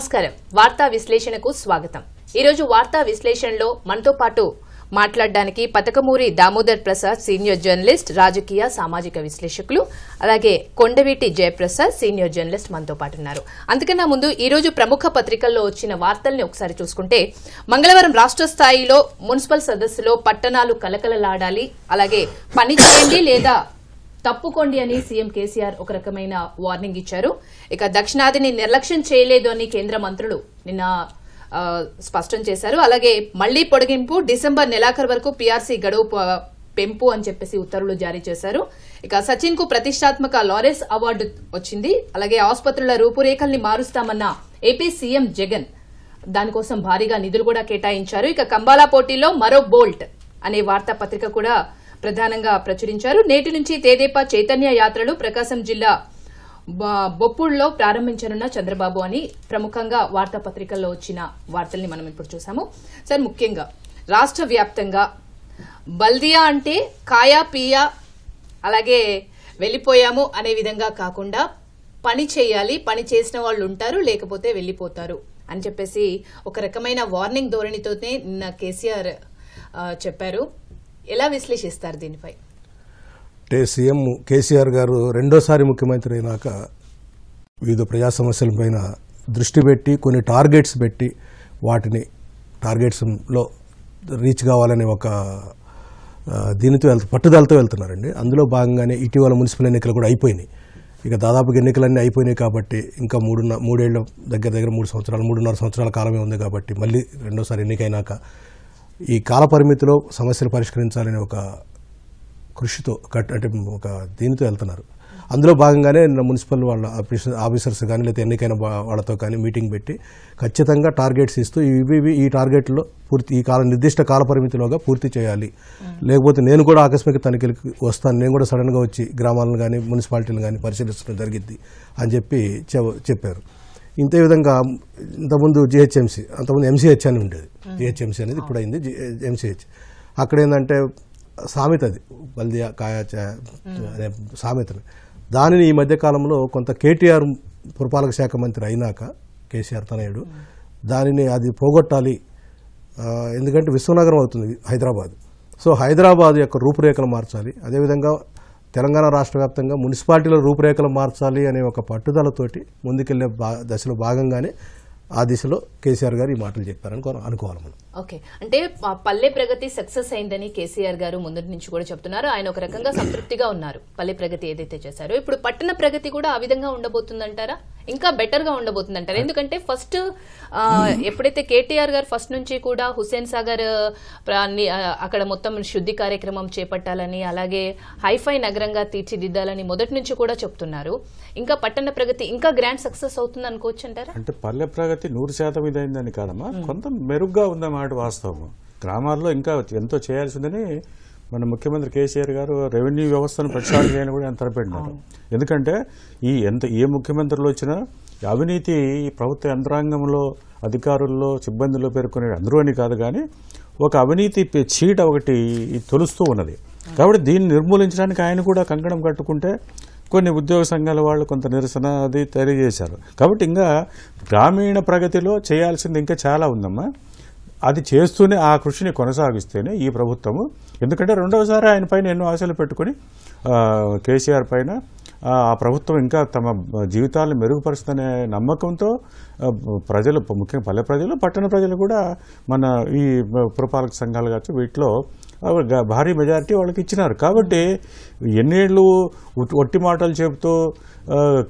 నమస్కారం వార్తా విశ్లేషణకు స్వాగతం ఈరోజు వార్తా విశ్లేషణలో మనతో పాటు మాట్లాడడానికి పతకమూరి దామోదర్ ప్రసాద్ సీనియర్ జర్నలిస్ట్ రాజకీయ సామాజిక విశ్లేషకులు అలాగే కొండవీటి జయప్రసాద్ సీనియర్ జర్నలిస్ట్ మనతో పాటు ఉన్నారు అందుకన్నా ముందు ఈరోజు ప్రముఖ పత్రికల్లో వచ్చిన వార్తల్ని ఒకసారి చూసుకుంటే మంగళవారం రాష్ట్ర స్థాయిలో మున్సిపల్ సదస్సులో పట్టణాలు కలకలలాడాలి అలాగే పని చేయండి లేదా తప్పుకోండి అని సీఎం కేసీఆర్ ఒక రకమైన వార్నింగ్ ఇచ్చారు ఇక దక్షిణాదిని నిర్లక్ష్యం చేయలేదు అని కేంద్ర మంత్రులు నిన్న స్పష్టం చేశారు అలాగే మళ్లీ పొడిగింపు డిసెంబర్ నెలాఖరు వరకు పీఆర్సీ గడువు పెంపు అని చెప్పేసి ఉత్తర్వులు జారీ చేశారు ఇక సచిన్ కు ప్రతిష్టాత్మక లారెస్ అవార్డు వచ్చింది అలాగే ఆసుపత్రుల రూపురేఖల్ని మారుస్తామన్న ఏపీ సీఎం జగన్ దానికోసం భారీగా నిధులు కూడా కేటాయించారు ఇక కంబాలా పోటీలో మరో బోల్ట్ అనే వార్తాపత్రిక కూడా ప్రధానంగా ప్రచురించారు నేటి నుంచి తేదేపా చైతన్య యాత్రలు ప్రకాశం జిల్లా బొప్పుడులో ప్రారంభించనున్న చంద్రబాబు అని ప్రముఖంగా వార్తాపత్రికల్లో వచ్చిన వార్తల్ని మనం ఇప్పుడు చూసాము సార్ ముఖ్యంగా రాష్ట్ర వ్యాప్తంగా బల్దియా అంటే కాయా పియా అలాగే వెళ్ళిపోయాము అనే విధంగా కాకుండా పని చేయాలి పని చేసిన వాళ్ళు ఉంటారు లేకపోతే వెళ్ళిపోతారు అని చెప్పేసి ఒక రకమైన వార్నింగ్ ధోరణితోనే నిన్న కేసీఆర్ చెప్పారు ఎలా విశ్లేషిస్తారు దీనిపై అంటే సీఎం కేసీఆర్ గారు రెండోసారి ముఖ్యమంత్రి అయినాక వివిధ ప్రజా సమస్యలపైన దృష్టి పెట్టి కొన్ని టార్గెట్స్ పెట్టి వాటిని టార్గెట్స్లో రీచ్ కావాలనే ఒక దీనితో వెళ్తు పట్టుదలతో వెళ్తున్నారండి అందులో భాగంగానే ఇటీవల మున్సిపల్ ఎన్నికలు కూడా అయిపోయినాయి ఇక దాదాపుగా ఎన్నికలన్నీ అయిపోయినాయి కాబట్టి ఇంకా మూడున్న మూడేళ్ళ దగ్గర దగ్గర మూడు సంవత్సరాలు మూడున్నర సంవత్సరాల కాలమే ఉంది కాబట్టి మళ్ళీ రెండోసారి ఎన్నికైనాక ఈ కాలపరిమితిలో సమస్యలు పరిష్కరించాలని ఒక కృషితో అంటే ఒక దీనితో వెళ్తున్నారు అందులో భాగంగానే మున్సిపల్ వాళ్ళ ఆఫీసర్స్ కానీ లేదా ఎన్నికైన వాళ్ళతో కానీ మీటింగ్ పెట్టి ఖచ్చితంగా టార్గెట్స్ ఇస్తూ ఇవి ఈ టార్గెట్లో పూర్తి ఈ కాల నిర్దిష్ట కాలపరిమితిలోగా పూర్తి చేయాలి లేకపోతే నేను కూడా ఆకస్మిక తనిఖీలకు వస్తాను నేను కూడా సడన్గా వచ్చి గ్రామాలను కానీ మున్సిపాలిటీలు కానీ పరిశీలించడం జరిగింది అని చెప్పి చెప్పారు ఇంతే విధంగా ఇంతకుముందు జిహెచ్ఎంసీ అంతకుముందు ఎంసీహెచ్ అని ఉండేది జిహెచ్ఎంసీ అనేది ఇప్పుడు అయింది ఎంసీహెచ్ అక్కడ ఏంటంటే సామెత అది బల్దియా కాయాచ అనే సామెతని దానిని ఈ మధ్యకాలంలో కొంత కేటీఆర్ పురపాలక శాఖ మంత్రి అయినాక కేసీఆర్ తనయుడు దానిని అది పోగొట్టాలి ఎందుకంటే విశ్వనగరం అవుతుంది హైదరాబాద్ సో హైదరాబాద్ యొక్క రూపురేఖలు మార్చాలి అదేవిధంగా తెలంగాణ రాష్ట్ర వ్యాప్తంగా మున్సిపాలిటీల రూపురేఖలు మార్చాలి అనే ఒక పట్టుదలతోటి ముందుకెళ్లే దశలో భాగంగానే ఆ దిశలో కేసీఆర్ గారు ఈ మాటలు చెప్పారని అనుకోవాలి మనం ఓకే అంటే పల్లె ప్రగతి సక్సెస్ అయిందని కేసీఆర్ గారు ముందు నుంచి కూడా చెప్తున్నారు ఆయన ఒక రకంగా సంతృప్తిగా ఉన్నారు పల్లె ప్రగతి ఏదైతే చేశారో ఇప్పుడు పట్టణ ప్రగతి కూడా ఆ విధంగా ఉండబోతుందంటారా ఇంకా బెటర్ గా ఉండబోతుందంటారా ఎందుకంటే ఫస్ట్ ఎప్పుడైతే కేటీఆర్ గారు ఫస్ట్ నుంచి కూడా హుసేన్ సాగర్ అక్కడ మొత్తం శుద్ధి కార్యక్రమం చేపట్టాలని అలాగే హైఫై నగరంగా తీర్చిదిద్దాలని మొదటి నుంచి కూడా చెప్తున్నారు ఇంకా పట్టణ ప్రగతి ఇంకా గ్రాండ్ సక్సెస్ అవుతుంది అనుకోవచ్చు అంటారా అంటే పల్లె ప్రగతి నూరు శాతం ఇదైందని కాదమ్మా కొంత మెరుగ్గా ఉందమ్మా మాట వాస్తవం గ్రామాల్లో ఇంకా ఎంతో చేయాల్సిందని మన ముఖ్యమంత్రి కేసీఆర్ గారు రెవెన్యూ వ్యవస్థను ప్రచారం చేయని కూడా తరపెట్టినారు ఎందుకంటే ఈ ఎంత ఏ ముఖ్యమంత్రులు వచ్చినా అవినీతి ప్రభుత్వ యంత్రాంగంలో అధికారుల్లో సిబ్బందిలో పేర్కొనే అందరూ అని కాదు కానీ ఒక అవినీతి చీట ఒకటి తొలుస్తూ ఉన్నది కాబట్టి దీన్ని నిర్మూలించడానికి ఆయన కూడా కంకణం కట్టుకుంటే కొన్ని ఉద్యోగ సంఘాల వాళ్ళు కొంత నిరసన అది తెలియజేశారు కాబట్టి ఇంకా గ్రామీణ ప్రగతిలో చేయాల్సింది ఇంకా చాలా ఉందమ్మా అది చేస్తూనే ఆ కృషిని కొనసాగిస్తేనే ఈ ప్రభుత్వము ఎందుకంటే రెండవసారి ఆయన పైన ఎన్నో ఆశలు పెట్టుకుని కేసీఆర్ పైన ఆ ప్రభుత్వం ఇంకా తమ జీవితాలను మెరుగుపరుస్తుందనే నమ్మకంతో ప్రజలు ముఖ్యంగా పల్లె ప్రజలు పట్టణ ప్రజలు కూడా మన ఈ పురపాలక సంఘాలు కావచ్చు వీటిలో భారీ మెజారిటీ వాళ్ళకి ఇచ్చినారు కాబట్టి ఎన్నేళ్ళు ఒట్టి మాటలు చెబుతూ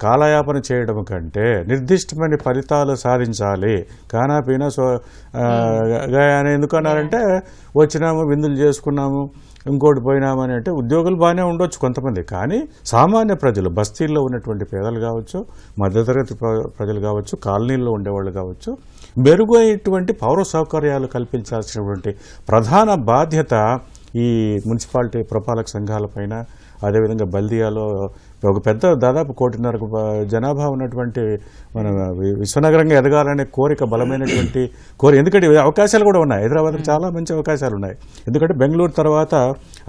కాలయాపన చేయడం కంటే నిర్దిష్టమైన ఫలితాలు సాధించాలి కానా పీనా సో గాయాని ఎందుకన్నారంటే వచ్చినాము విందులు చేసుకున్నాము ఇంకోటి పోయినాము అని అంటే ఉద్యోగులు బాగానే ఉండొచ్చు కొంతమంది కానీ సామాన్య ప్రజలు బస్తీల్లో ఉన్నటువంటి పేదలు కావచ్చు మధ్యతరగతి ప్రజలు కావచ్చు కాలనీల్లో ఉండేవాళ్ళు కావచ్చు మెరుగైనటువంటి పౌర సౌకర్యాలు కల్పించాల్సినటువంటి ప్రధాన బాధ్యత ఈ మున్సిపాలిటీ పురపాలక సంఘాలపైన అదేవిధంగా బల్దియాలో ఒక పెద్ద దాదాపు కోటిన్నర జనాభా ఉన్నటువంటి మన విశ్వనగరంగా ఎదగాలనే కోరిక బలమైనటువంటి కోరిక ఎందుకంటే అవకాశాలు కూడా ఉన్నాయి హైదరాబాద్కి చాలా మంచి అవకాశాలు ఉన్నాయి ఎందుకంటే బెంగళూరు తర్వాత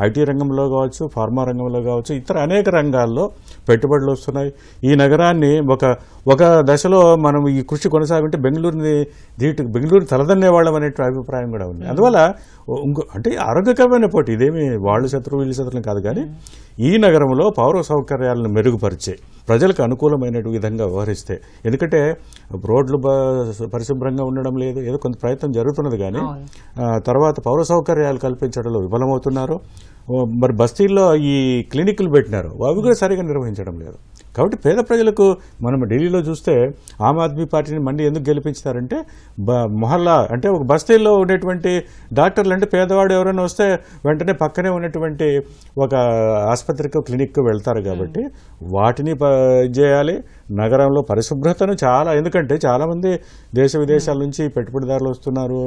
ఐటీ రంగంలో కావచ్చు ఫార్మా రంగంలో కావచ్చు ఇతర అనేక రంగాల్లో పెట్టుబడులు వస్తున్నాయి ఈ నగరాన్ని ఒక ఒక దశలో మనం ఈ కృషి కొనసాగుంటే బెంగళూరుని దీటు తలదన్నే తలదన్నేవాళ్ళం అనే అభిప్రాయం కూడా ఉంది అందువల్ల ఇంకో అంటే ఆరోగ్యకరమైన పోటీ ఇదేమి వాళ్ళు శత్రువు వీళ్ళు శత్రువులు కాదు కానీ ఈ నగరంలో పౌర సౌకర్యాలను మెరుగుపరిచే ప్రజలకు అనుకూలమైన విధంగా వ్యవహరిస్తే ఎందుకంటే రోడ్లు పరిశుభ్రంగా ఉండడం లేదు ఏదో కొంత ప్రయత్నం జరుగుతున్నది కానీ తర్వాత పౌర సౌకర్యాలు కల్పించడంలో విఫలమవుతున్నారు మరి బస్తీల్లో ఈ క్లినిక్లు పెట్టినారు అవి కూడా సరిగా నిర్వహించడం లేదు కాబట్టి పేద ప్రజలకు మనం ఢిల్లీలో చూస్తే ఆమ్ ఆద్మీ పార్టీని మళ్ళీ ఎందుకు బ మొహల్లా అంటే ఒక బస్తీల్లో ఉండేటువంటి డాక్టర్లు అంటే పేదవాడు ఎవరైనా వస్తే వెంటనే పక్కనే ఉన్నటువంటి ఒక ఆసుపత్రికి క్లినిక్కు వెళ్తారు కాబట్టి వాటిని చేయాలి నగరంలో పరిశుభ్రతను చాలా ఎందుకంటే చాలామంది దేశ విదేశాల నుంచి పెట్టుబడిదారులు వస్తున్నారు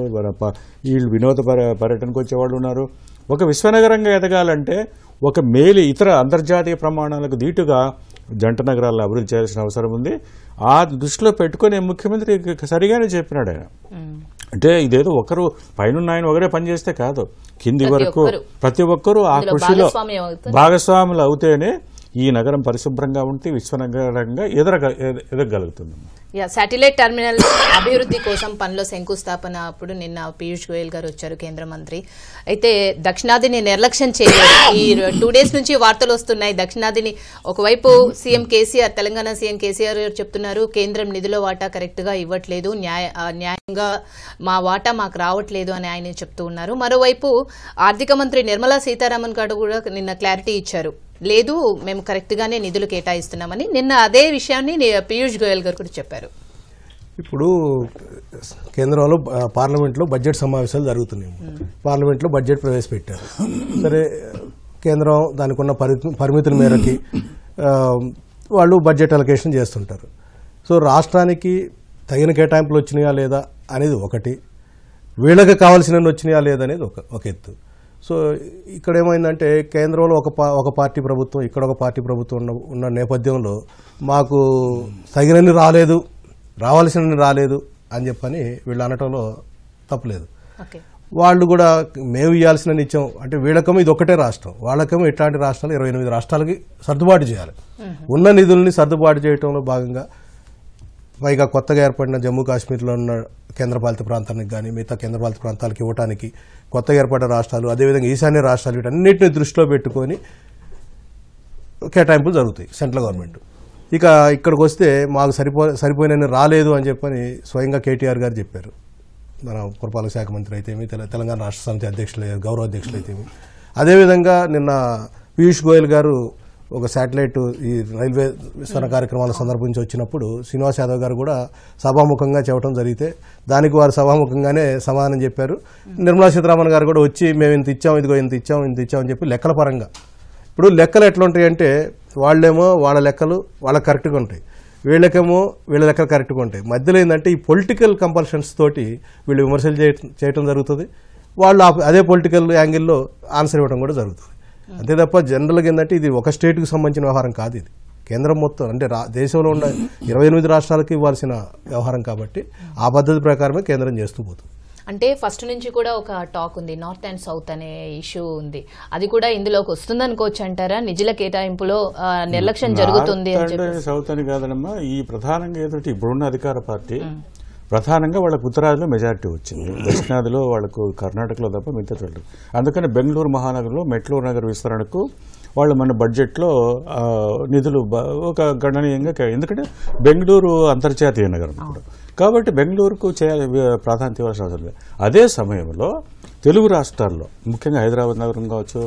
వీళ్ళు వినోద పర్యటనకు వచ్చేవాళ్ళు ఉన్నారు ఒక విశ్వనగరంగా ఎదగాలంటే ఒక మేలు ఇతర అంతర్జాతీయ ప్రమాణాలకు దీటుగా జంట నగరాల్లో అభివృద్ధి చేయాల్సిన అవసరం ఉంది ఆ దృష్టిలో పెట్టుకుని ముఖ్యమంత్రి సరిగానే చెప్పినాడు ఆయన అంటే ఇదేదో ఒకరు పైన ఆయన ఒకరే పనిచేస్తే కాదు కింది వరకు ప్రతి ఒక్కరూ ఆ కృషిలో భాగస్వాములు అవుతేనే ఈ నగరం పరిశుభ్రంగా ఉంటే విశ్వనగరంగా ఎదరగ ఎదగలుగుతుంది శాటిలైట్ టెర్మినల్ అభివృద్ధి కోసం పనిలో శంకుస్థాపన అప్పుడు నిన్న పీయూష్ గోయల్ గారు వచ్చారు కేంద్ర మంత్రి అయితే దక్షిణాదిని నిర్లక్ష్యం చేయలేదు ఈ టూ డేస్ నుంచి వార్తలు వస్తున్నాయి దక్షిణాదిని ఒకవైపు సీఎం కేసీఆర్ తెలంగాణ సీఎం కేసీఆర్ గారు చెప్తున్నారు కేంద్రం నిధుల వాటా కరెక్ట్గా ఇవ్వట్లేదు న్యాయ న్యాయంగా మా వాటా మాకు రావట్లేదు అని ఆయన చెప్తూ ఉన్నారు మరోవైపు ఆర్థిక మంత్రి నిర్మలా సీతారామన్ గారు కూడా నిన్న క్లారిటీ ఇచ్చారు లేదు మేము కరెక్ట్గానే నిధులు కేటాయిస్తున్నామని నిన్న అదే విషయాన్ని పీయూష్ గోయల్ గారు కూడా చెప్పారు ఇప్పుడు కేంద్రంలో పార్లమెంట్లో బడ్జెట్ సమావేశాలు జరుగుతున్నాయి పార్లమెంట్లో బడ్జెట్ ప్రవేశపెట్టారు సరే కేంద్రం దానికి ఉన్న పరిమితుల మేరకి వాళ్ళు బడ్జెట్ అలొకేషన్ చేస్తుంటారు సో రాష్ట్రానికి తగిన కేటాయింపులు వచ్చినాయా లేదా అనేది ఒకటి వీళ్ళకి కావాల్సినవి వచ్చినాయా లేదనేది ఒక ఒక ఎత్తు సో ఇక్కడ ఏమైందంటే కేంద్రంలో ఒక ఒక పార్టీ ప్రభుత్వం ఇక్కడ ఒక పార్టీ ప్రభుత్వం ఉన్న ఉన్న నేపథ్యంలో మాకు తగినన్ని రాలేదు రావాల్సినవి రాలేదు అని చెప్పని వీళ్ళు అనటంలో తప్పలేదు వాళ్ళు కూడా మేము ఇవ్వాల్సిన నిత్యం అంటే వీళ్ళకేమో ఇది ఒకటే రాష్ట్రం వాళ్ళకేమో ఇట్లాంటి రాష్ట్రాలు ఇరవై ఎనిమిది రాష్ట్రాలకి సర్దుబాటు చేయాలి ఉన్న నిధుల్ని సర్దుబాటు చేయడంలో భాగంగా పైగా కొత్తగా ఏర్పడిన జమ్మూ కాశ్మీర్లో ఉన్న కేంద్రపాలిత ప్రాంతానికి కానీ మిగతా కేంద్రపాలిత ప్రాంతాలకు ఇవ్వడానికి కొత్త ఏర్పడిన రాష్ట్రాలు అదేవిధంగా ఈశాన్య రాష్ట్రాలు వీటన్నిటిని దృష్టిలో పెట్టుకొని కేటాయింపులు జరుగుతాయి సెంట్రల్ గవర్నమెంట్ ఇక ఇక్కడికి వస్తే మాకు సరిపో సరిపోయినని రాలేదు అని చెప్పని స్వయంగా కేటీఆర్ గారు చెప్పారు మన పురపాలక శాఖ మంత్రి అయితేమి తెలంగాణ రాష్ట్ర సమితి అధ్యక్షులు గౌరవ అధ్యక్షులు అయితేమి అదేవిధంగా నిన్న పీయూష్ గోయల్ గారు ఒక శాటిలైట్ ఈ రైల్వే విస్తరణ కార్యక్రమాల సందర్భించి వచ్చినప్పుడు శ్రీనివాస్ యాదవ్ గారు కూడా సభాముఖంగా చెప్పడం జరిగితే దానికి వారు సభాముఖంగానే సమాధానం చెప్పారు నిర్మలా సీతారామన్ గారు కూడా వచ్చి మేము ఇంత ఇచ్చాం ఇదిగో ఇంత ఇచ్చాం ఇంత ఇచ్చాం అని చెప్పి లెక్కల పరంగా ఇప్పుడు లెక్కలు ఎట్లా ఉంటాయి అంటే వాళ్ళేమో వాళ్ళ లెక్కలు వాళ్ళకి కరెక్ట్గా ఉంటాయి వీళ్ళకేమో వీళ్ళ లెక్కలు కరెక్ట్గా ఉంటాయి మధ్యలో ఏంటంటే ఈ పొలిటికల్ కంపల్షన్స్ తోటి వీళ్ళు విమర్శలు చేయటం జరుగుతుంది వాళ్ళు అదే పొలిటికల్ యాంగిల్లో ఆన్సర్ ఇవ్వడం కూడా జరుగుతుంది అంతే తప్ప జనరల్గా ఏంటంటే ఇది ఒక స్టేట్కి సంబంధించిన వ్యవహారం కాదు ఇది కేంద్రం మొత్తం అంటే దేశంలో ఉన్న ఇరవై ఎనిమిది రాష్ట్రాలకు ఇవ్వాల్సిన వ్యవహారం కాబట్టి ఆ పద్ధతి ప్రకారమే కేంద్రం చేస్తూ పోతుంది అంటే ఫస్ట్ నుంచి కూడా ఒక టాక్ ఉంది నార్త్ అండ్ సౌత్ అనే ఇష్యూ ఉంది అది కూడా ఇందులోకి వస్తుంది అనుకోవచ్చు అంటారా నిజుల కేటాయింపులో నిర్లక్ష్యం జరుగుతుంది సౌత్ అని కాదనమ్మా ఈ ప్రధానంగా ఏదంటే ఇప్పుడున్న అధికార పార్టీ ప్రధానంగా వాళ్ళకు ఉత్తరాదిలో మెజారిటీ వచ్చింది hmm. దక్షిణాదిలో వాళ్ళకు కర్ణాటకలో తప్ప మిగతా చోట్ల అందుకని బెంగళూరు మహానగరంలో మెట్లూరు నగర్ విస్తరణకు వాళ్ళు మన బడ్జెట్లో నిధులు ఒక గణనీయంగా ఎందుకంటే బెంగళూరు అంతర్జాతీయ నగరం కాబట్టి బెంగళూరుకు చేయాలి ప్రాధాన్యత ఇవ్వాల్సిన అవసరం అదే సమయంలో తెలుగు రాష్ట్రాల్లో ముఖ్యంగా హైదరాబాద్ నగరం కావచ్చు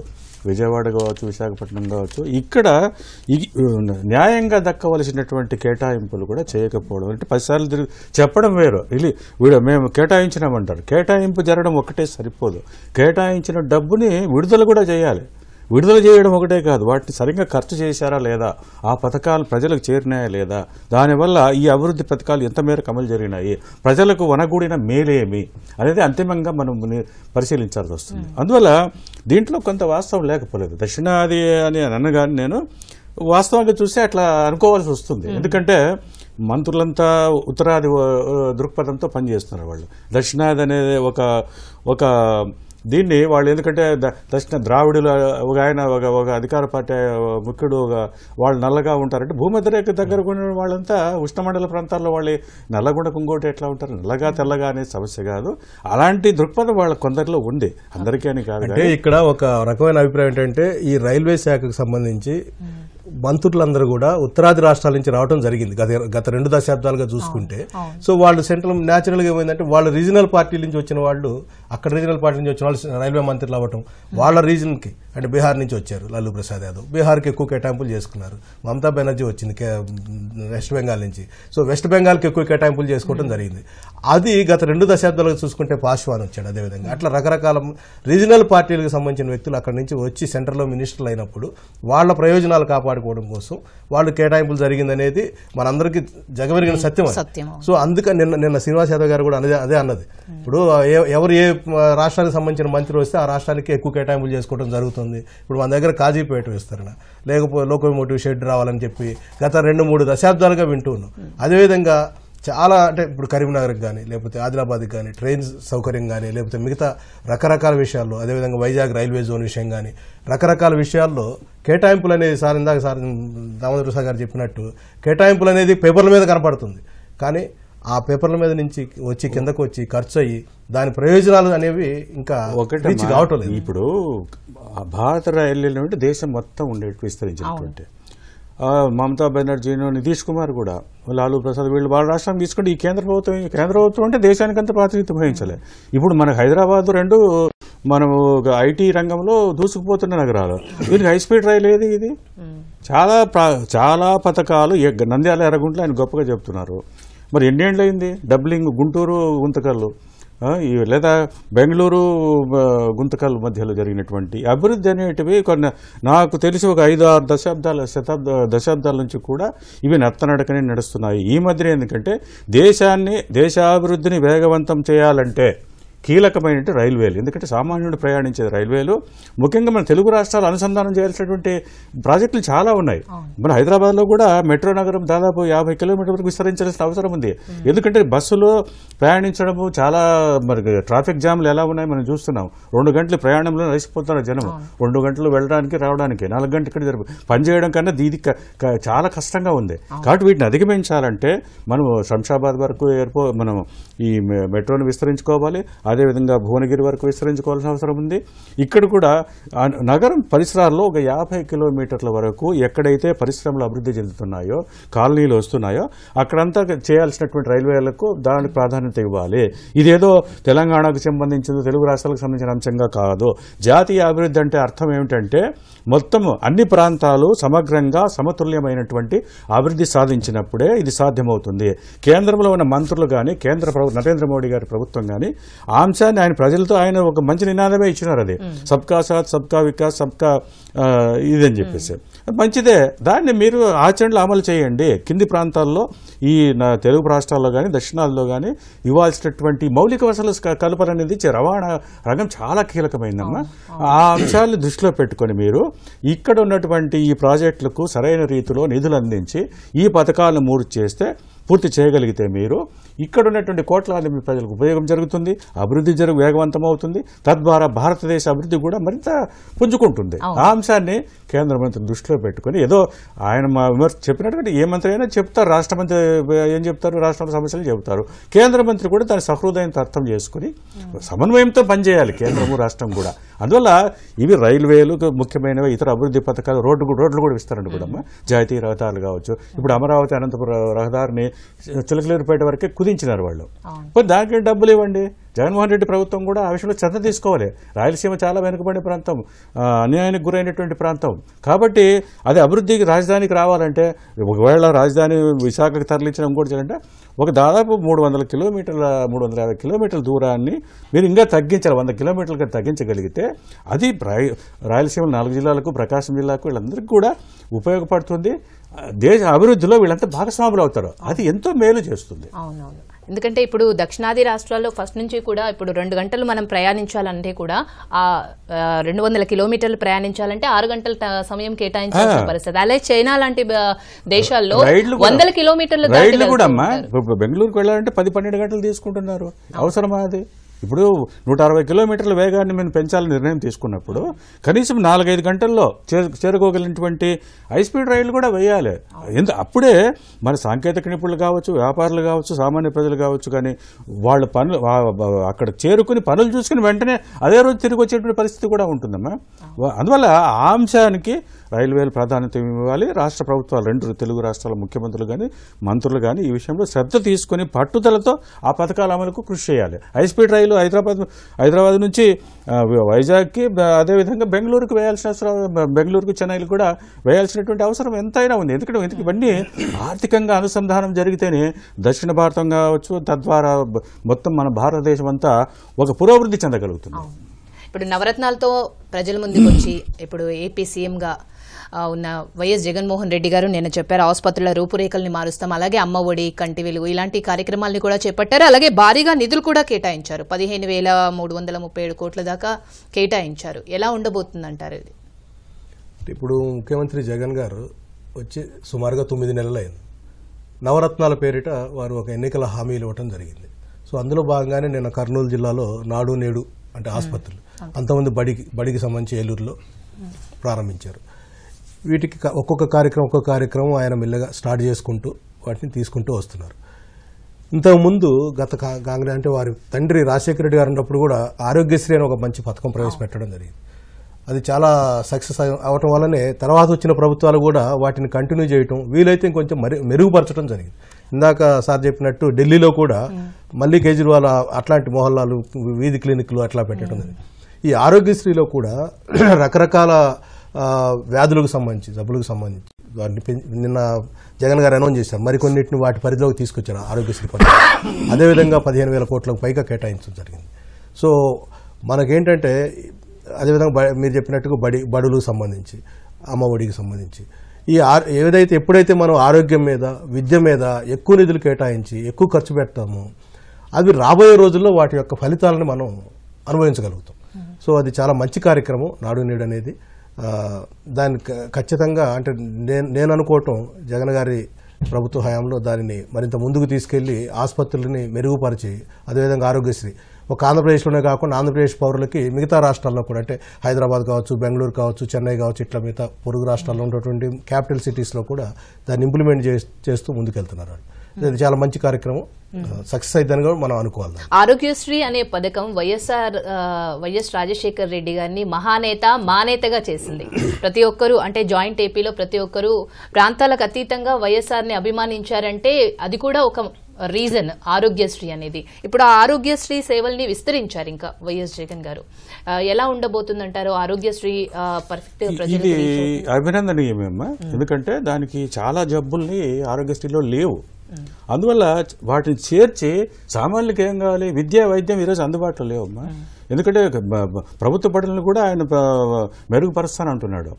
విజయవాడ కావచ్చు విశాఖపట్నం కావచ్చు ఇక్కడ న్యాయంగా దక్కవలసినటువంటి కేటాయింపులు కూడా చేయకపోవడం అంటే పదిసార్లు తిరిగి చెప్పడం వేరు ఇది వీడు మేము కేటాయించినామంటారు కేటాయింపు జరగడం ఒక్కటే సరిపోదు కేటాయించిన డబ్బుని విడుదల కూడా చేయాలి విడుదల చేయడం ఒకటే కాదు వాటిని సరిగ్గా ఖర్చు చేశారా లేదా ఆ పథకాలు ప్రజలకు చేరినాయా లేదా దానివల్ల ఈ అభివృద్ధి పథకాలు ఎంత మేరకు అమలు జరిగినాయి ప్రజలకు వనగూడిన మేలేమి అనేది అంతిమంగా మనం పరిశీలించాల్సి వస్తుంది అందువల్ల దీంట్లో కొంత వాస్తవం లేకపోలేదు దక్షిణాది అని అనగాని నేను వాస్తవంగా చూస్తే అట్లా అనుకోవాల్సి వస్తుంది ఎందుకంటే మంత్రులంతా ఉత్తరాది దృక్పథంతో పనిచేస్తున్నారు వాళ్ళు దక్షిణాది అనేది ఒక ఒక దీన్ని వాళ్ళు ఎందుకంటే దక్షిణ ద్రావిడులు ఒక ఆయన ఒక ఒక అధికార పార్టీ ముఖ్యుడు వాళ్ళు నల్లగా ఉంటారంటే భూమధ్యరేఖ దగ్గర ఉన్న వాళ్ళంతా ఉష్ణమండల ప్రాంతాల్లో వాళ్ళు నల్లగుండ కుంగోటి ఎట్లా ఉంటారు నల్లగా తెల్లగా అనే సమస్య కాదు అలాంటి దృక్పథం వాళ్ళ కొందరిలో ఉంది అందరికీ అని కాదు అంటే ఇక్కడ ఒక రకమైన అభిప్రాయం ఏంటంటే ఈ రైల్వే శాఖకు సంబంధించి మంత్రులందరూ కూడా ఉత్తరాది రాష్ట్రాల నుంచి రావడం జరిగింది గత గత రెండు దశాబ్దాలుగా చూసుకుంటే సో వాళ్ళు సెంట్రల్ న్యాచురల్గా ఏమైందంటే వాళ్ళు రీజనల్ పార్టీల నుంచి వచ్చిన వాళ్ళు అక్కడ రీజనల్ పార్టీ నుంచి వచ్చిన వాళ్ళు రైల్వే మంత్రులు అవ్వటం వాళ్ళ రీజన్కి అంటే బీహార్ నుంచి వచ్చారు లాలూ ప్రసాద్ యాదవ్ బీహార్కి ఎక్కువ కేటాయింపులు చేసుకున్నారు మమతా బెనర్జీ వచ్చింది వెస్ట్ బెంగాల్ నుంచి సో వెస్ట్ బెంగాల్కి ఎక్కువ కేటాయింపులు చేసుకోవడం జరిగింది అది గత రెండు దశాబ్దాలుగా చూసుకుంటే పాశ్వాన్ వచ్చాడు అదేవిధంగా అట్లా రకరకాల రీజనల్ పార్టీలకు సంబంధించిన వ్యక్తులు అక్కడ నుంచి వచ్చి సెంటర్లో మినిస్టర్లు అయినప్పుడు వాళ్ళ ప్రయోజనాలు కాపాడుకోవడం కోసం వాళ్ళు కేటాయింపులు జరిగిందనేది మనందరికీ జగమెరిగిన సత్యం సో అందుకని నిన్న నిన్న శ్రీనివాస్ యాదవ్ గారు కూడా అదే అదే అన్నది ఇప్పుడు ఎవరు ఏ రాష్ట్రానికి సంబంధించిన మంత్రి వస్తే ఆ రాష్ట్రానికి ఎక్కువ కేటాయింపులు చేసుకోవడం జరుగుతుంది ఇప్పుడు మన దగ్గర కాజీపేట విస్తరణ లేకపోతే లోకోమోటివ్ షెడ్ రావాలని చెప్పి గత రెండు మూడు దశాబ్దాలుగా వింటూ ఉన్నాం అదేవిధంగా చాలా అంటే ఇప్పుడు కరీంనగర్కి కానీ లేకపోతే ఆదిలాబాద్కి కానీ ట్రైన్ సౌకర్యం కానీ లేకపోతే మిగతా రకరకాల విషయాల్లో అదేవిధంగా వైజాగ్ రైల్వే జోన్ విషయం కానీ రకరకాల విషయాల్లో కేటాయింపులు అనేది సార్ ఇందాక సార్ దామోదర్ సార్ గారు చెప్పినట్టు కేటాయింపులు అనేది పేపర్ల మీద కనపడుతుంది కానీ ఆ పేపర్ల మీద నుంచి వచ్చి కిందకు వచ్చి ఖర్చు అయ్యి దాని ప్రయోజనాలు అనేవి ఇంకా ఒకటి కావటం లేదు ఇప్పుడు భారత రైల్వేలు ఉంటే దేశం మొత్తం ఉండే విస్తరించినటువంటి మమతా బెనర్జీ నితీష్ కుమార్ కూడా లాలూ ప్రసాద్ వీళ్ళు వాళ్ళ రాష్ట్రాన్ని తీసుకుంటే ఈ కేంద్ర ప్రభుత్వం కేంద్ర ప్రభుత్వం అంటే దేశానికి అంత ప్రాతినిధ్యం వహించలే ఇప్పుడు మనకు హైదరాబాద్ రెండు మనం ఐటీ రంగంలో దూసుకుపోతున్న నగరాలు దీనికి హై స్పీడ్ రైలు ఏది ఇది చాలా చాలా పథకాలు నంద్యాల ఎరగుంట్లో ఆయన గొప్పగా చెప్తున్నారు మరి ఎన్నేళ్ళు అయింది డబ్లింగ్ గుంటూరు గుంతకల్లు లేదా బెంగళూరు గుంతకల్ మధ్యలో జరిగినటువంటి అభివృద్ధి అనేటివి కొన్ని నాకు తెలిసి ఒక ఐదు ఆరు దశాబ్దాల శతాబ్ద దశాబ్దాల నుంచి కూడా ఇవి నత్తనడకనే నడుస్తున్నాయి ఈ మధ్య ఎందుకంటే దేశాన్ని దేశాభివృద్ధిని వేగవంతం చేయాలంటే కీలకమైన రైల్వేలు ఎందుకంటే సామాన్యుడు ప్రయాణించే రైల్వేలు ముఖ్యంగా మన తెలుగు రాష్ట్రాలు అనుసంధానం చేయాల్సినటువంటి ప్రాజెక్టులు చాలా ఉన్నాయి మన హైదరాబాద్లో కూడా మెట్రో నగరం దాదాపు యాభై కిలోమీటర్ల వరకు విస్తరించాల్సిన అవసరం ఉంది ఎందుకంటే బస్సులో ప్రయాణించడము చాలా మరి ట్రాఫిక్ జామ్లు ఎలా ఉన్నాయి మనం చూస్తున్నాం రెండు గంటలు ప్రయాణంలో నలిసిపోతున్నారు జనం రెండు గంటలు వెళ్ళడానికి రావడానికి నాలుగు గంటలు ఇక్కడ జరుపు పనిచేయడం కన్నా దీది చాలా కష్టంగా ఉంది కాబట్టి వీటిని అధిగమించాలంటే మనం శంషాబాద్ వరకు ఎయిర్పోర్ట్ మనం ఈ మెట్రోను విస్తరించుకోవాలి అదేవిధంగా భువనగిరి వరకు విస్తరించుకోవాల్సిన అవసరం ఉంది ఇక్కడ కూడా నగరం పరిసరాల్లో ఒక యాభై కిలోమీటర్ల వరకు ఎక్కడైతే పరిశ్రమలు అభివృద్ధి చెందుతున్నాయో కాలనీలు వస్తున్నాయో అక్కడంతా చేయాల్సినటువంటి రైల్వేలకు దానికి ప్రాధాన్యత ఇవ్వాలి ఇదేదో తెలంగాణకు సంబంధించిందో తెలుగు రాష్ట్రాలకు సంబంధించిన అంశంగా కాదు జాతీయ అభివృద్ధి అంటే అర్థం ఏమిటంటే మొత్తం అన్ని ప్రాంతాలు సమగ్రంగా సమతుల్యమైనటువంటి అభివృద్ధి సాధించినప్పుడే ఇది సాధ్యమవుతుంది కేంద్రంలో ఉన్న మంత్రులు కానీ కేంద్ర నరేంద్ర మోడీ గారి ప్రభుత్వం కానీ అంశాన్ని ఆయన ప్రజలతో ఆయన ఒక మంచి నినాదమే ఇచ్చినారు అది సబ్కా సాత్ సబ్కా వికాస్ సబ్కా ఇదని చెప్పేసి మంచిదే దాన్ని మీరు ఆచరణలు అమలు చేయండి కింది ప్రాంతాల్లో ఈ తెలుగు రాష్ట్రాల్లో కానీ దక్షిణాల్లో కానీ ఇవ్వాల్సినటువంటి మౌలిక వసతులు అనేది రవాణా రంగం చాలా కీలకమైందమ్మా ఆ అంశాలను దృష్టిలో పెట్టుకొని మీరు ఇక్కడ ఉన్నటువంటి ఈ ప్రాజెక్టులకు సరైన రీతిలో నిధులు అందించి ఈ పథకాలను మూర్తి చేస్తే పూర్తి చేయగలిగితే మీరు ఇక్కడ ఉన్నటువంటి కోట్లాది ప్రజలకు ఉపయోగం జరుగుతుంది అభివృద్ధి జరుగు వేగవంతం అవుతుంది తద్వారా భారతదేశ అభివృద్ధి కూడా మరింత పుంజుకుంటుంది ఆ అంశాన్ని కేంద్ర మంత్రి దృష్టిలో పెట్టుకుని ఏదో ఆయన మా విమర్శ చెప్పినటువంటి ఏ మంత్రి అయినా చెప్తారు రాష్ట్ర మంత్రి ఏం చెప్తారు రాష్ట్రంలో సమస్యలు చెబుతారు కేంద్ర మంత్రి కూడా దాని సహృదయంతో అర్థం చేసుకుని సమన్వయంతో పనిచేయాలి కేంద్రము రాష్ట్రం కూడా అందువల్ల ఇవి రైల్వేలు ముఖ్యమైనవి ఇతర అభివృద్ధి పథకాలు రోడ్డు రోడ్లు కూడా ఇస్తారండి కూడా జాతీయ రహదారులు కావచ్చు ఇప్పుడు అమరావతి అనంతపురం రహదారిని చిలకలేరుపేట వరకే కుది కుదించినారు వాళ్ళు మరి దానికి డబ్బులు ఇవ్వండి జగన్మోహన్ రెడ్డి ప్రభుత్వం కూడా ఆ విషయంలో చర్చ తీసుకోవాలి రాయలసీమ చాలా వెనుకబడిన ప్రాంతం అన్యాయానికి గురైనటువంటి ప్రాంతం కాబట్టి అది అభివృద్ధికి రాజధానికి రావాలంటే ఒకవేళ రాజధాని విశాఖకు తరలించడం కూడా చేయాలంటే ఒక దాదాపు మూడు వందల కిలోమీటర్ల మూడు వందల యాభై కిలోమీటర్ల దూరాన్ని మీరు ఇంకా తగ్గించాలి వంద కిలోమీటర్లకి తగ్గించగలిగితే అది రాయలసీమ నాలుగు జిల్లాలకు ప్రకాశం జిల్లాకు వీళ్ళందరికీ కూడా ఉపయోగపడుతుంది దేశ అభివృద్ధిలో వీళ్ళంతా భాగస్వాములు అవుతారు అది ఎంతో మేలు చేస్తుంది అవునవును ఎందుకంటే ఇప్పుడు దక్షిణాది రాష్ట్రాల్లో ఫస్ట్ నుంచి కూడా ఇప్పుడు రెండు గంటలు మనం ప్రయాణించాలంటే కూడా ఆ రెండు వందల కిలోమీటర్లు ప్రయాణించాలంటే ఆరు గంటల సమయం కేటాయించాల్సిన పరిస్థితి అలాగే చైనా లాంటి దేశాల్లో వందల కిలోమీటర్లు కూడా అమ్మా బెంగళూరుకు వెళ్ళాలంటే పది పన్నెండు గంటలు తీసుకుంటున్నారు అవసరమా అది ఇప్పుడు నూట అరవై కిలోమీటర్ల వేగాన్ని మేము పెంచాలని నిర్ణయం తీసుకున్నప్పుడు కనీసం నాలుగైదు గంటల్లో చేరుకోగలిగినటువంటి హై స్పీడ్ రైళ్లు కూడా వేయాలి ఎందు అప్పుడే మన సాంకేతిక నిపుణులు కావచ్చు వ్యాపారులు కావచ్చు సామాన్య ప్రజలు కావచ్చు కానీ వాళ్ళ పనులు అక్కడ చేరుకుని పనులు చూసుకుని వెంటనే అదే రోజు తిరిగి వచ్చేటువంటి పరిస్థితి కూడా ఉంటుందమ్మా అందువల్ల ఆ అంశానికి రైల్వేలు ప్రాధాన్యత ఇవ్వాలి రాష్ట్ర ప్రభుత్వాలు రెండు తెలుగు రాష్ట్రాల ముఖ్యమంత్రులు కానీ మంత్రులు కానీ ఈ విషయంలో శ్రద్ధ తీసుకుని పట్టుదలతో ఆ పథకాల అమలుకు కృషి చేయాలి హైస్పీడ్ రైలు హైదరాబాద్ హైదరాబాద్ నుంచి వైజాగ్కి అదేవిధంగా బెంగళూరుకు వేయాల్సిన అవసరం బెంగళూరుకు చెన్నైలు కూడా వేయాల్సినటువంటి అవసరం ఎంతైనా ఉంది ఎందుకంటే ఇవన్నీ ఆర్థికంగా అనుసంధానం జరిగితేనే దక్షిణ భారతం కావచ్చు తద్వారా మొత్తం మన భారతదేశం అంతా ఒక పురోభివృద్ధి చెందగలుగుతుంది ఇప్పుడు నవరత్నాలతో ప్రజల ముందుకు వచ్చి ఇప్పుడు ఏపీ సీఎంగా ఉన్న వైఎస్ జగన్మోహన్ రెడ్డి గారు నిన్న చెప్పారు ఆసుపత్రుల రూపురేఖల్ని మారుస్తాం అలాగే అమ్మ ఒడి కంటి వెలుగు ఇలాంటి కార్యక్రమాలను కూడా చేపట్టారు అలాగే భారీగా నిధులు కూడా కేటాయించారు పదిహేను వేల మూడు వందల ముప్పై ఏడు కోట్ల దాకా కేటాయించారు ఎలా ఉండబోతుందంటారు ఇది ఇప్పుడు ముఖ్యమంత్రి జగన్ గారు వచ్చి సుమారుగా తొమ్మిది నెలలైంది నవరత్నాల పేరిట వారు ఒక ఎన్నికల హామీలు ఇవ్వటం జరిగింది సో అందులో భాగంగానే నేను కర్నూలు జిల్లాలో నాడు నేడు అంటే ఆసుపత్రులు అంతమంది బడికి బడికి సంబంధించి ఏలూరులో ప్రారంభించారు వీటికి ఒక్కొక్క కార్యక్రమం ఒక్కొక్క కార్యక్రమం ఆయన మెల్లగా స్టార్ట్ చేసుకుంటూ వాటిని తీసుకుంటూ వస్తున్నారు ఇంతకుముందు గత కాంగ్రెస్ అంటే వారి తండ్రి రాజశేఖర రెడ్డి గారు ఉన్నప్పుడు కూడా ఆరోగ్యశ్రీ అని ఒక మంచి పథకం ప్రవేశపెట్టడం జరిగింది అది చాలా సక్సెస్ అవ్వటం వల్లనే తర్వాత వచ్చిన ప్రభుత్వాలు కూడా వాటిని కంటిన్యూ చేయటం వీలైతే ఇంకొంచెం మెరుగుపరచడం జరిగింది ఇందాక సార్ చెప్పినట్టు ఢిల్లీలో కూడా మళ్ళీ కేజ్రీవాల్ అట్లాంటి మొహల్లాలు వీధి క్లినిక్లు అట్లా పెట్టడం ఈ ఆరోగ్యశ్రీలో కూడా రకరకాల వ్యాధులకు సంబంధించి జబ్బులకు సంబంధించి వాటిని నిన్న జగన్ గారు అనౌన్స్ చేశారు మరికొన్నింటిని వాటి పరిధిలోకి తీసుకొచ్చారు ఆరోగ్యశ్రీ పథకం అదేవిధంగా పదిహేను వేల కోట్లకు పైగా కేటాయించడం జరిగింది సో మనకేంటంటే అదేవిధంగా మీరు చెప్పినట్టుగా బడి బడులకు సంబంధించి అమ్మ ఒడికి సంబంధించి ఈ ఏదైతే ఎప్పుడైతే మనం ఆరోగ్యం మీద విద్య మీద ఎక్కువ నిధులు కేటాయించి ఎక్కువ ఖర్చు పెడతామో అవి రాబోయే రోజుల్లో వాటి యొక్క ఫలితాలను మనం అనుభవించగలుగుతాం సో అది చాలా మంచి కార్యక్రమం నాడు నేడు అనేది దాన్ని ఖచ్చితంగా అంటే నేను నేను అనుకోవటం జగన్ గారి ప్రభుత్వ హయాంలో దానిని మరింత ముందుకు తీసుకెళ్లి ఆసుపత్రులని మెరుగుపరిచి అదేవిధంగా ఆరోగ్యశ్రీ ఒక ఆంధ్రప్రదేశ్లోనే కాకుండా ఆంధ్రప్రదేశ్ పౌరులకి మిగతా రాష్ట్రాల్లో కూడా అంటే హైదరాబాద్ కావచ్చు బెంగళూరు కావచ్చు చెన్నై కావచ్చు ఇట్లా మిగతా పొరుగు రాష్ట్రాల్లో ఉన్నటువంటి క్యాపిటల్ సిటీస్లో కూడా దాన్ని ఇంప్లిమెంట్ చేస్తూ ముందుకెళ్తున్నారు చాలా మంచి కార్యక్రమం సక్సెస్ అయితే మనం అనుకోవాలి ఆరోగ్యశ్రీ అనే పథకం వైఎస్ఆర్ వైఎస్ రాజశేఖర్ రెడ్డి గారిని మహానేత మానేతగా చేసింది ప్రతి ఒక్కరూ అంటే జాయింట్ ఏపీలో ప్రతి ఒక్కరూ ప్రాంతాలకు అతీతంగా వైఎస్ఆర్ని అభిమానించారంటే అది కూడా ఒక రీజన్ ఆరోగ్యశ్రీ అనేది ఇప్పుడు ఆ ఆరోగ్యశ్రీ సేవల్ని విస్తరించారు ఇంకా వైఎస్ జగన్ గారు ఎలా ఉండబోతుందంటారు ఆరోగ్యశ్రీ పర్ఫెక్ట్ ఇది అభినందనీయమేమ్మా ఎందుకంటే దానికి చాలా జబ్బుల్ని ఆరోగ్యశ్రీలో లేవు అందువల్ల వాటిని చేర్చి సామాన్యులకు ఏం కావాలి విద్య వైద్యం ఈరోజు అందుబాటులో అమ్మా ఎందుకంటే ప్రభుత్వ పడులను కూడా ఆయన మెరుగుపరుస్తానంటున్నాడు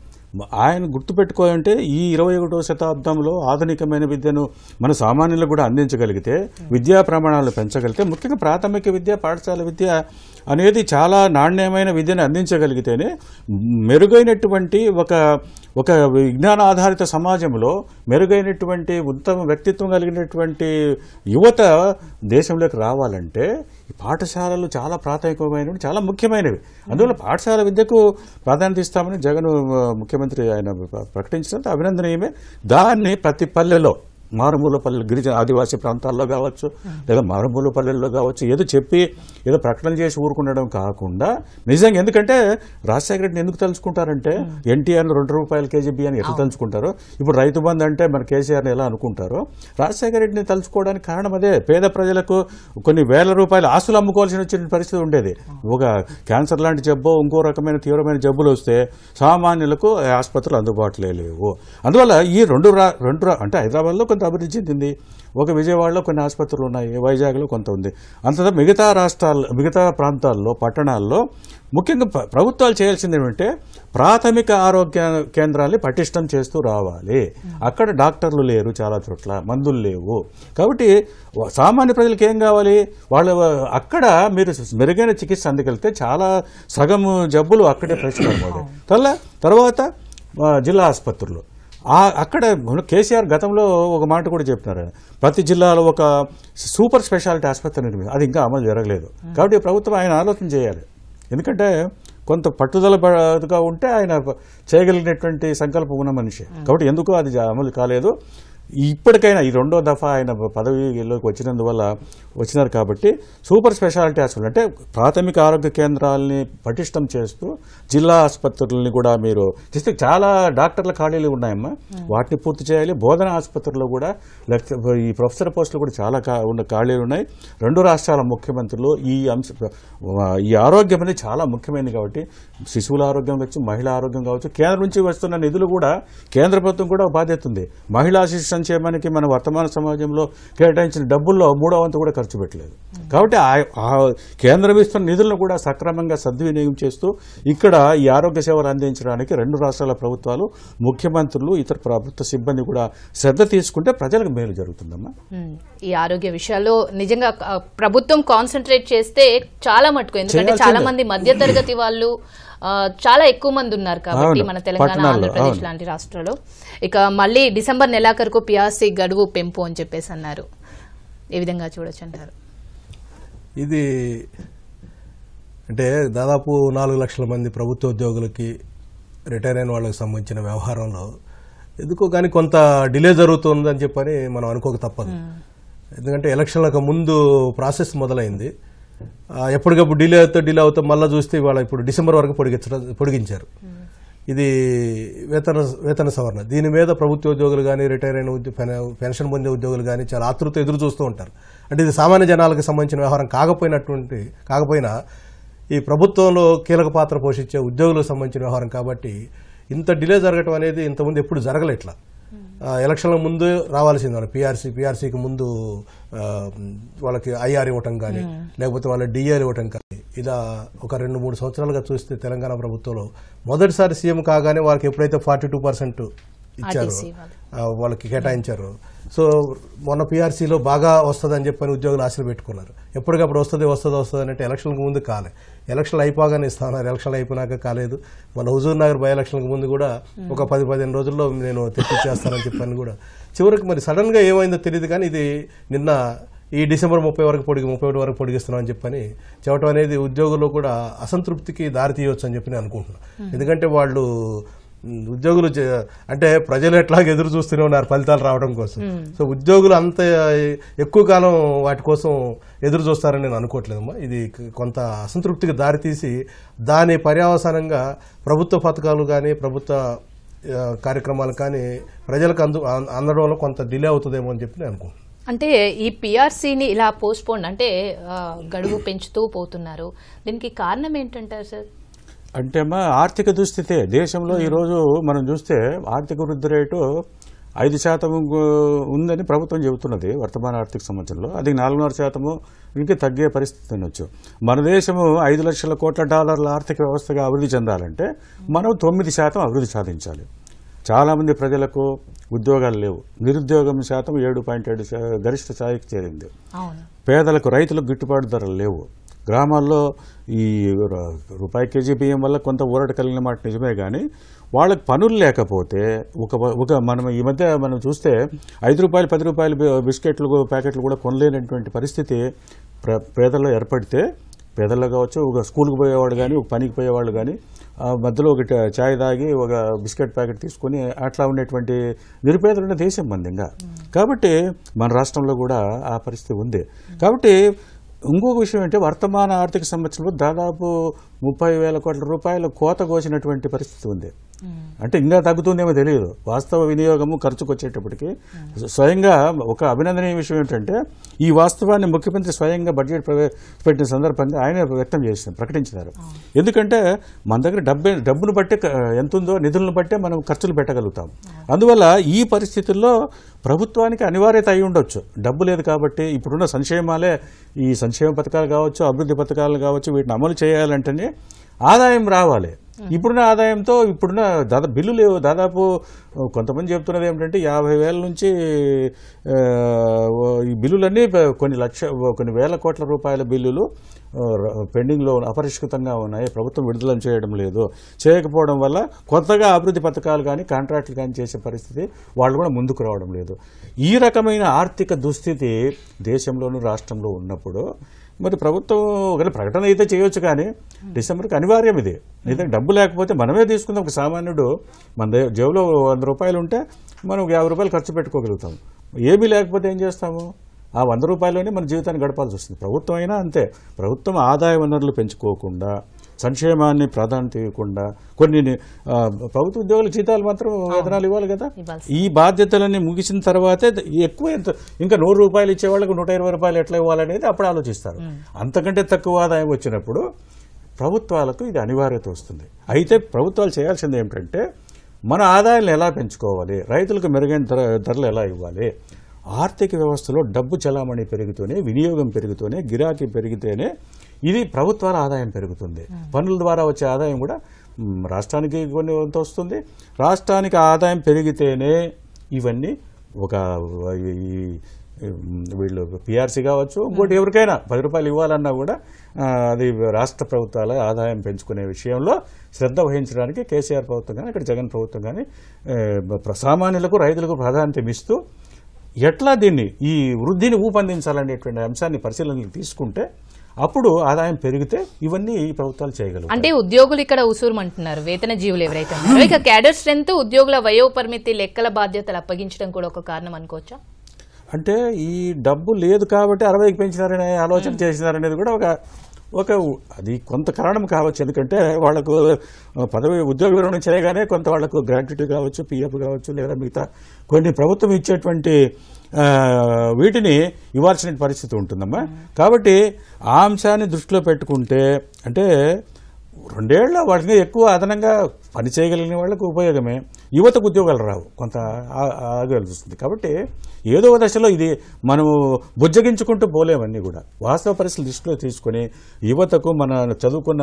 ఆయన గుర్తుపెట్టుకోవాలంటే ఈ ఇరవై ఒకటో శతాబ్దంలో ఆధునికమైన విద్యను మన సామాన్యులకు కూడా అందించగలిగితే విద్యా ప్రమాణాలు పెంచగలిగితే ముఖ్యంగా ప్రాథమిక విద్య పాఠశాల విద్య అనేది చాలా నాణ్యమైన విద్యను అందించగలిగితేనే మెరుగైనటువంటి ఒక ఒక విజ్ఞాన ఆధారిత సమాజంలో మెరుగైనటువంటి ఉత్తమ వ్యక్తిత్వం కలిగినటువంటి యువత దేశంలోకి రావాలంటే ఈ పాఠశాలలు చాలా ప్రాథమికమైనవి చాలా ముఖ్యమైనవి అందువల్ల పాఠశాల విద్యకు ప్రాధాన్యత ఇస్తామని జగన్ ముఖ్యమంత్రి ఆయన ప్రకటించడం అభినందనీయమే దాన్ని ప్రతి పల్లెలో మారుమూల పల్లెలు గిరిజన ఆదివాసీ ప్రాంతాల్లో కావచ్చు లేదా మారుమూల పల్లెల్లో కావచ్చు ఏదో చెప్పి ఏదో ప్రకటన చేసి ఊరుకుండడం కాకుండా నిజంగా ఎందుకంటే రాజశేఖర రెడ్డిని ఎందుకు తలుచుకుంటారంటే ఎన్టీఆర్ రెండు రూపాయల కేజీ బియ్యాన్ని ఎట్లా తలుచుకుంటారు ఇప్పుడు రైతు బంధు అంటే మన కేసీఆర్ని ఎలా అనుకుంటారు రాజశేఖర రెడ్డిని తలుచుకోవడానికి కారణం అదే పేద ప్రజలకు కొన్ని వేల రూపాయల ఆస్తులు అమ్ముకోవాల్సిన వచ్చిన పరిస్థితి ఉండేది ఒక క్యాన్సర్ లాంటి జబ్బు ఇంకో రకమైన తీవ్రమైన జబ్బులు వస్తే సామాన్యులకు ఆసుపత్రులు అందుబాటులో లేవు అందువల్ల ఈ రెండు రెండు అంటే హైదరాబాద్లో కొంత అభివృద్ధి చెందింది ఒక విజయవాడలో కొన్ని ఆసుపత్రులు ఉన్నాయి వైజాగ్లో కొంత ఉంది అంత మిగతా రాష్ట్రాల్లో మిగతా ప్రాంతాల్లో పట్టణాల్లో ముఖ్యంగా ప్రభుత్వాలు చేయాల్సింది ఏమంటే ప్రాథమిక ఆరోగ్య కేంద్రాన్ని పటిష్టం చేస్తూ రావాలి అక్కడ డాక్టర్లు లేరు చాలా చోట్ల మందులు లేవు కాబట్టి సామాన్య ప్రజలకు ఏం కావాలి వాళ్ళు అక్కడ మీరు మెరుగైన చికిత్స అందుకెళ్తే చాలా సగం జబ్బులు అక్కడే ప్రశ్న తర్వాత జిల్లా ఆసుపత్రులు అక్కడ కేసీఆర్ గతంలో ఒక మాట కూడా చెప్పినారు ప్రతి జిల్లాలో ఒక సూపర్ స్పెషాలిటీ ఆసుపత్రి నిర్మించారు అది ఇంకా అమలు జరగలేదు కాబట్టి ప్రభుత్వం ఆయన ఆలోచన చేయాలి ఎందుకంటే కొంత పట్టుదలగా ఉంటే ఆయన చేయగలిగినటువంటి సంకల్పం ఉన్న మనిషి కాబట్టి ఎందుకు అది అమలు కాలేదు ఇప్పటికైనా ఈ రెండో దఫా ఆయన పదవిలోకి వచ్చినందువల్ల వచ్చినారు కాబట్టి సూపర్ స్పెషాలిటీ హాస్పిటల్ అంటే ప్రాథమిక ఆరోగ్య కేంద్రాలని పటిష్టం చేస్తూ జిల్లా ఆసుపత్రులని కూడా మీరు చేస్తే చాలా డాక్టర్ల ఖాళీలు ఉన్నాయమ్మా వాటిని పూర్తి చేయాలి బోధన ఆసుపత్రుల్లో కూడా ఈ ప్రొఫెసర్ పోస్టులు కూడా చాలా ఉన్న ఖాళీలు ఉన్నాయి రెండు రాష్ట్రాల ముఖ్యమంత్రులు ఈ అంశ ఈ ఆరోగ్యం అనేది చాలా ముఖ్యమైనది కాబట్టి శిశువుల ఆరోగ్యం కావచ్చు మహిళా ఆరోగ్యం కావచ్చు కేంద్రం నుంచి వస్తున్న నిధులు కూడా కేంద్ర ప్రభుత్వం కూడా బాధ్యత ఉంది మహిళా శిశు ప్రచారం చేయడానికి మన వర్తమాన సమాజంలో కేటాయించిన డబ్బుల్లో మూడో వంతు కూడా ఖర్చు పెట్టలేదు కాబట్టి కేంద్రం ఇస్తున్న నిధులను కూడా సక్రమంగా సద్వినియోగం చేస్తూ ఇక్కడ ఈ ఆరోగ్య సేవలు అందించడానికి రెండు రాష్ట్రాల ప్రభుత్వాలు ముఖ్యమంత్రులు ఇతర ప్రభుత్వ సిబ్బంది కూడా శ్రద్ధ తీసుకుంటే ప్రజలకు మేలు జరుగుతుందమ్మా ఈ ఆరోగ్య విషయాల్లో నిజంగా ప్రభుత్వం కాన్సన్ట్రేట్ చేస్తే చాలా మటుకు ఎందుకంటే చాలా మంది మధ్య తరగతి వాళ్ళు చాలా ఎక్కువ మంది ఉన్నారు కాబట్టి మన తెలంగాణ ఆంధ్రప్రదేశ్ లాంటి రాష్ట్రాల్లో ఇక మళ్ళీ డిసెంబర్ నెలాఖరుకు పిఆర్సి గడువు పెంపు అని చెప్పేసి అన్నారు ఏ విధంగా చూడొచ్చు అంటారు ఇది అంటే దాదాపు నాలుగు లక్షల మంది ప్రభుత్వ ఉద్యోగులకి రిటైర్ అయిన వాళ్ళకి సంబంధించిన వ్యవహారంలో ఎందుకో కానీ కొంత డిలే జరుగుతుందని చెప్పని మనం అనుకోక తప్పదు ఎందుకంటే ఎలక్షన్లకు ముందు ప్రాసెస్ మొదలైంది ఎప్పటికప్పుడు డిలే అవుతా డిలే అవుతూ మళ్ళీ చూస్తే ఇవాళ ఇప్పుడు డిసెంబర్ వరకు పొడిగించడం పొడిగించారు ఇది వేతన వేతన సవరణ దీని మీద ప్రభుత్వ ఉద్యోగులు కానీ రిటైర్ అయిన పెన్షన్ పొందే ఉద్యోగులు కానీ చాలా ఆతృత ఎదురు చూస్తూ ఉంటారు అంటే ఇది సామాన్య జనాలకు సంబంధించిన వ్యవహారం కాకపోయినటువంటి కాకపోయినా ఈ ప్రభుత్వంలో కీలక పాత్ర పోషించే ఉద్యోగులకు సంబంధించిన వ్యవహారం కాబట్టి ఇంత డిలే జరగటం అనేది ఇంతకుముందు ఎప్పుడు జరగలేట్లా ఎలక్షన్ల ముందు రావాల్సింది వాళ్ళు పీఆర్సీ పీఆర్సీకి ముందు వాళ్ళకి ఐఆర్ ఇవ్వటం కానీ లేకపోతే వాళ్ళ డిఆర్ ఇవ్వటం కానీ ఇలా ఒక రెండు మూడు సంవత్సరాలుగా చూస్తే తెలంగాణ ప్రభుత్వంలో మొదటిసారి సీఎం కాగానే వాళ్ళకి ఎప్పుడైతే ఫార్టీ టూ పర్సెంట్ వాళ్ళకి కేటాయించారు సో మొన్న పీఆర్సీలో బాగా వస్తుందని చెప్పని ఉద్యోగులు ఆశలు పెట్టుకున్నారు ఎప్పటికప్పుడు వస్తుంది వస్తుంది వస్తుంది అంటే ఎలక్షన్కి ముందు కాలే ఎలక్షన్లు అయిపోగానే ఇస్తా ఉన్నారు ఎలక్షన్లు అయిపోయినాక కాలేదు మన హుజూర్ నగర్ బై ఎలక్షన్కి ముందు కూడా ఒక పది పదిహేను రోజుల్లో నేను తెప్పించేస్తానని చెప్పని కూడా చివరికి మరి సడన్గా ఏమైందో తెలియదు కానీ ఇది నిన్న ఈ డిసెంబర్ ముప్పై వరకు పొడిగి ముప్పై ఒకటి వరకు పొడిగిస్తున్నాం అని చెప్పని చెప్పడం అనేది ఉద్యోగులు కూడా అసంతృప్తికి దారి అని చెప్పి నేను అనుకుంటున్నాను ఎందుకంటే వాళ్ళు ఉద్యోగులు అంటే ప్రజలు ఎట్లాగ ఎదురు చూస్తూనే ఉన్నారు ఫలితాలు రావడం కోసం సో ఉద్యోగులు అంత ఎక్కువ కాలం వాటి కోసం ఎదురు చూస్తారని నేను అనుకోవట్లేదమ్మా ఇది కొంత అసంతృప్తికి దారితీసి దాని పర్యవసానంగా ప్రభుత్వ పథకాలు కానీ ప్రభుత్వ కార్యక్రమాలు కానీ ప్రజలకు అందు అందడంలో కొంత డిలే అవుతుందేమో అని చెప్పి నేను అనుకుంటున్నాను అంటే ఈ పిఆర్సీని ఇలా పోస్ట్ పోండి అంటే గడువు పెంచుతూ పోతున్నారు దీనికి కారణం ఏంటంటారు సార్ అంటే అమ్మా ఆర్థిక దుస్థితే దేశంలో ఈరోజు మనం చూస్తే ఆర్థిక వృద్ధి రేటు ఐదు శాతం ఉందని ప్రభుత్వం చెబుతున్నది వర్తమాన ఆర్థిక సంవత్సరంలో అది నాలుగున్నర శాతము ఇంకా తగ్గే పరిస్థితి అనొచ్చు మన దేశము ఐదు లక్షల కోట్ల డాలర్ల ఆర్థిక వ్యవస్థగా అభివృద్ధి చెందాలంటే మనం తొమ్మిది శాతం అభివృద్ధి సాధించాలి చాలామంది ప్రజలకు ఉద్యోగాలు లేవు నిరుద్యోగం శాతం ఏడు పాయింట్ ఏడు గరిష్ట స్థాయికి చేరింది పేదలకు రైతులకు గిట్టుబాటు ధరలు లేవు గ్రామాల్లో ఈ రూపాయి కేజీ బియ్యం వల్ల కొంత ఊరట కలిగిన మాట నిజమే కానీ వాళ్ళకి పనులు లేకపోతే ఒక ఒక మనం ఈ మధ్య మనం చూస్తే ఐదు రూపాయలు పది రూపాయలు బిస్కెట్లు ప్యాకెట్లు కూడా కొనలేనటువంటి పరిస్థితి పేదల్లో ఏర్పడితే పేదల్లో కావచ్చు ఒక స్కూల్కి పోయేవాడు కానీ ఒక పనికి పోయేవాళ్ళు కానీ మధ్యలో ఒకటి ఛాయ్ తాగి ఒక బిస్కెట్ ప్యాకెట్ తీసుకొని అట్లా ఉండేటువంటి నిరుపేదలున్న దేశం మంది ఇంకా కాబట్టి మన రాష్ట్రంలో కూడా ఆ పరిస్థితి ఉంది కాబట్టి ఇంకొక విషయం ఏంటంటే వర్తమాన ఆర్థిక సంవత్సరంలో దాదాపు ముప్పై వేల కోట్ల రూపాయల కోత కోసినటువంటి పరిస్థితి ఉంది Hmm. అంటే ఇంకా తగ్గుతుందేమో తెలియదు వాస్తవ వినియోగము ఖర్చుకు వచ్చేటప్పటికి hmm. స్వయంగా ఒక అభినందనీయ విషయం ఏంటంటే ఈ వాస్తవాన్ని ముఖ్యమంత్రి స్వయంగా బడ్జెట్ పెట్టిన సందర్భంగా ఆయన వ్యక్తం చేసిన ప్రకటించినారు hmm. ఎందుకంటే మన దగ్గర డబ్బే డబ్బును బట్టే ఎంత ఉందో నిధులను బట్టే మనం ఖర్చులు పెట్టగలుగుతాం అందువల్ల ఈ పరిస్థితుల్లో ప్రభుత్వానికి అనివార్యత అయి ఉండొచ్చు డబ్బు లేదు కాబట్టి ఇప్పుడున్న సంక్షేమాలే ఈ సంక్షేమ పథకాలు కావచ్చు అభివృద్ధి పథకాలు కావచ్చు వీటిని అమలు చేయాలంటేనే ఆదాయం రావాలి ఇప్పుడున్న ఆదాయంతో ఇప్పుడున్న దాదాపు బిల్లు లేవు దాదాపు కొంతమంది చెప్తున్నది ఏమిటంటే యాభై వేల నుంచి ఈ బిల్లులన్నీ కొన్ని లక్ష కొన్ని వేల కోట్ల రూపాయల బిల్లులు పెండింగ్లో అపరిష్కృతంగా ఉన్నాయి ప్రభుత్వం విడుదల చేయడం లేదు చేయకపోవడం వల్ల కొత్తగా అభివృద్ధి పథకాలు కానీ కాంట్రాక్టులు కానీ చేసే పరిస్థితి వాళ్ళు కూడా ముందుకు రావడం లేదు ఈ రకమైన ఆర్థిక దుస్థితి దేశంలోనూ రాష్ట్రంలో ఉన్నప్పుడు మరి ప్రభుత్వం ఒకవేళ ప్రకటన అయితే చేయొచ్చు కానీ డిసెంబర్కి అనివార్యం ఇది నిజంగా డబ్బు లేకపోతే మనమే తీసుకుందాం ఒక సామాన్యుడు మన జేబులో వంద రూపాయలు ఉంటే మనం ఒక యాభై రూపాయలు ఖర్చు పెట్టుకోగలుగుతాం ఏమీ లేకపోతే ఏం చేస్తాము ఆ వంద రూపాయలనే మన జీవితాన్ని గడపాల్సి వస్తుంది ప్రభుత్వం అయినా అంతే ప్రభుత్వం ఆదాయ వనరులు పెంచుకోకుండా సంక్షేమాన్ని ప్రాధాన్యత ఇవ్వకుండా కొన్ని ప్రభుత్వ ఉద్యోగుల జీతాలు మాత్రం వేతనాలు ఇవ్వాలి కదా ఈ బాధ్యతలన్నీ ముగిసిన తర్వాతే ఎక్కువ ఎంత ఇంకా నూరు రూపాయలు ఇచ్చే వాళ్ళకి నూట రూపాయలు ఎట్లా ఇవ్వాలనేది అప్పుడు ఆలోచిస్తారు అంతకంటే తక్కువ ఆదాయం వచ్చినప్పుడు ప్రభుత్వాలకు ఇది అనివార్యత వస్తుంది అయితే ప్రభుత్వాలు చేయాల్సింది ఏమిటంటే మన ఆదాయాలను ఎలా పెంచుకోవాలి రైతులకు మెరుగైన ధర ధరలు ఎలా ఇవ్వాలి ఆర్థిక వ్యవస్థలో డబ్బు చలామణి పెరుగుతూనే వినియోగం పెరుగుతూనే గిరాకీ పెరిగితేనే ఇది ప్రభుత్వాల ఆదాయం పెరుగుతుంది hmm. పన్నుల ద్వారా వచ్చే ఆదాయం కూడా రాష్ట్రానికి కొన్ని కొంత వస్తుంది రాష్ట్రానికి ఆదాయం పెరిగితేనే ఇవన్నీ ఒక వీళ్ళు పిఆర్సీ కావచ్చు hmm. ఇంకోటి ఎవరికైనా పది రూపాయలు ఇవ్వాలన్నా కూడా అది రాష్ట్ర ప్రభుత్వాల ఆదాయం పెంచుకునే విషయంలో శ్రద్ధ వహించడానికి కేసీఆర్ ప్రభుత్వం కానీ ఇక్కడ జగన్ ప్రభుత్వం కానీ సామాన్యులకు రైతులకు ప్రాధాన్యత ఇస్తూ ఎట్లా దీన్ని ఈ వృద్ధిని ఊపందించాలనేటువంటి అంశాన్ని పరిశీలనలు తీసుకుంటే అప్పుడు ఆదాయం పెరిగితే ఇవన్నీ ప్రభుత్వాలు చేయగలవు అంటే ఉద్యోగులు ఇక్కడ ఉసూరు అంటున్నారు వేతన జీవులు ఎవరైతే ఇక క్యాడర్ స్ట్రెంత్ ఉద్యోగుల వయోపరిమితి లెక్కల బాధ్యతలు అప్పగించడం కూడా ఒక కారణం అనుకోవచ్చా అంటే ఈ డబ్బు లేదు కాబట్టి అరవైకి పెంచినారనే ఆలోచన చేసినారనేది కూడా ఒక ఒక అది కొంత కారణం కావచ్చు ఎందుకంటే వాళ్ళకు పదవి ఉద్యోగ విరమణ చేయగానే కొంత వాళ్ళకు గ్రాట్యుటీ కావచ్చు పిఎఫ్ కావచ్చు లేదా మిగతా కొన్ని ప్రభుత్వం ఇచ్చేటువంటి వీటిని ఇవ్వాల్సిన పరిస్థితి ఉంటుందమ్మా కాబట్టి ఆ అంశాన్ని దృష్టిలో పెట్టుకుంటే అంటే రెండేళ్ల వాటిని ఎక్కువ అదనంగా పని చేయగలిగిన వాళ్ళకు ఉపయోగమే యువతకు ఉద్యోగాలు రావు కొంత ఆగలుస్తుంది కాబట్టి ఏదో దశలో ఇది మనము బుజ్జగించుకుంటూ పోలేమన్నీ కూడా వాస్తవ పరిస్థితులు దృష్టిలో తీసుకొని యువతకు మన చదువుకున్న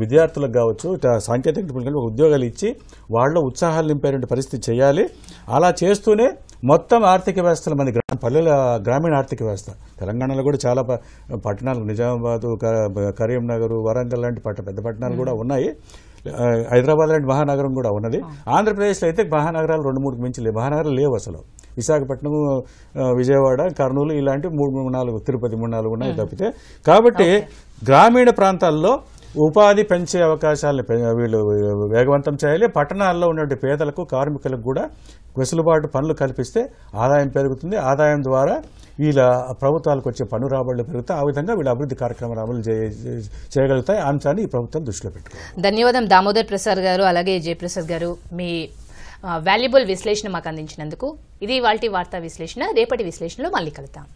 విద్యార్థులకు కావచ్చు సాంకేతిక నిపుణులు ఉద్యోగాలు ఇచ్చి వాళ్ళు ఉత్సాహాలు నింపేటువంటి పరిస్థితి చేయాలి అలా చేస్తూనే మొత్తం ఆర్థిక వ్యవస్థలు మన గ్రామ పల్లెల గ్రామీణ ఆర్థిక వ్యవస్థ తెలంగాణలో కూడా చాలా పట్టణాలు నిజామాబాదు కరీంనగర్ వరంగల్ లాంటి పెద్ద పట్టణాలు కూడా ఉన్నాయి హైదరాబాద్ లాంటి మహానగరం కూడా ఉన్నది ఆంధ్రప్రదేశ్లో అయితే మహానగరాలు రెండు మూడు మించి లేవు మహానగరాలు లేవు అసలు విశాఖపట్నం విజయవాడ కర్నూలు ఇలాంటి మూడు నాలుగు తిరుపతి మూడు నాలుగు ఉన్నాయి తప్పితే కాబట్టి గ్రామీణ ప్రాంతాల్లో ఉపాధి పెంచే అవకాశాలను వీళ్ళు వేగవంతం చేయాలి పట్టణాల్లో ఉన్నటువంటి పేదలకు కార్మికులకు కూడా వెసులుబాటు పనులు కల్పిస్తే ఆదాయం పెరుగుతుంది ఆదాయం ద్వారా వీళ్ళ ప్రభుత్వాలకు వచ్చే పన్ను రాబడులు పెరుగుతాయి ఆ విధంగా వీళ్ళ అభివృద్ధి కార్యక్రమాలు అమలు చేయగలుగుతాయి అంశాన్ని ఈ ప్రభుత్వం దృష్టిలో పెట్టుకుంది ధన్యవాదం దామోదర్ ప్రసాద్ గారు అలాగే జయప్రసాద్ గారు మీ వాల్యుబుల్ విశ్లేషణ మాకు అందించినందుకు ఇది వాళ్ళ వార్తా విశ్లేషణ రేపటి విశ్లేషణలో మళ్ళీ కలుతాం